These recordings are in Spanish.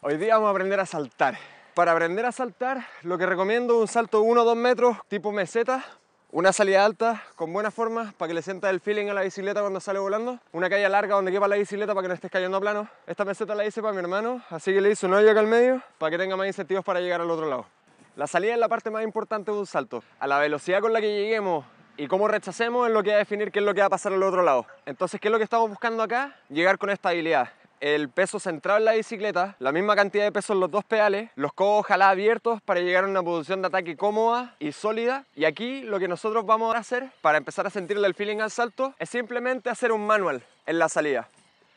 Hoy día vamos a aprender a saltar. Para aprender a saltar, lo que recomiendo es un salto de 1 o 2 metros, tipo meseta, una salida alta con buena forma para que le sienta el feeling a la bicicleta cuando sale volando. Una calle larga donde quepa la bicicleta para que no estés cayendo a plano. Esta meseta la hice para mi hermano, así que le hice un hoyo acá al medio para que tenga más incentivos para llegar al otro lado. La salida es la parte más importante de un salto. A la velocidad con la que lleguemos y cómo rechacemos es lo que va a definir qué es lo que va a pasar al otro lado. Entonces, ¿qué es lo que estamos buscando acá? Llegar con esta habilidad el peso central en la bicicleta, la misma cantidad de peso en los dos pedales, los codos ojalá abiertos para llegar a una posición de ataque cómoda y sólida. Y aquí lo que nosotros vamos a hacer para empezar a sentirle el feeling al salto es simplemente hacer un manual en la salida.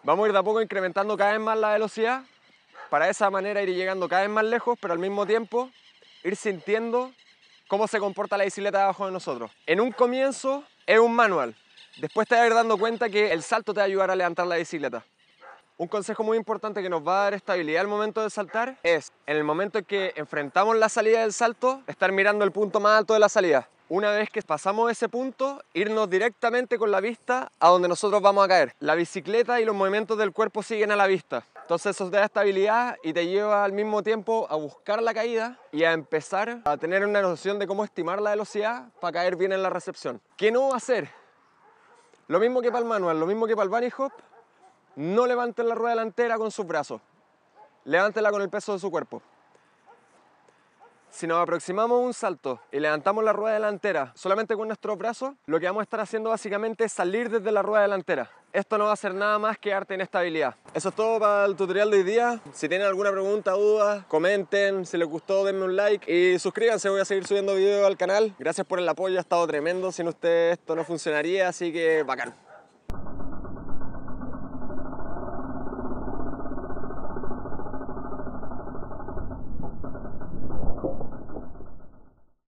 Vamos a ir de a poco incrementando cada vez más la velocidad para de esa manera ir llegando cada vez más lejos, pero al mismo tiempo ir sintiendo cómo se comporta la bicicleta debajo de nosotros. En un comienzo es un manual, después te vas a dando cuenta que el salto te va a ayudar a levantar la bicicleta. Un consejo muy importante que nos va a dar estabilidad al momento de saltar es, en el momento en que enfrentamos la salida del salto, estar mirando el punto más alto de la salida. Una vez que pasamos ese punto, irnos directamente con la vista a donde nosotros vamos a caer. La bicicleta y los movimientos del cuerpo siguen a la vista. Entonces eso te da estabilidad y te lleva al mismo tiempo a buscar la caída y a empezar a tener una noción de cómo estimar la velocidad para caer bien en la recepción. ¿Qué no hacer? Lo mismo que para el manual, lo mismo que para el bunny hop, no levanten la rueda delantera con sus brazos. levántela con el peso de su cuerpo. Si nos aproximamos un salto y levantamos la rueda delantera solamente con nuestros brazos, lo que vamos a estar haciendo básicamente es salir desde la rueda delantera. Esto no va a ser nada más que arte en Eso es todo para el tutorial de hoy día. Si tienen alguna pregunta, duda, comenten. Si les gustó, denme un like y suscríbanse. Voy a seguir subiendo videos al canal. Gracias por el apoyo, ha estado tremendo. Sin ustedes esto no funcionaría, así que bacán.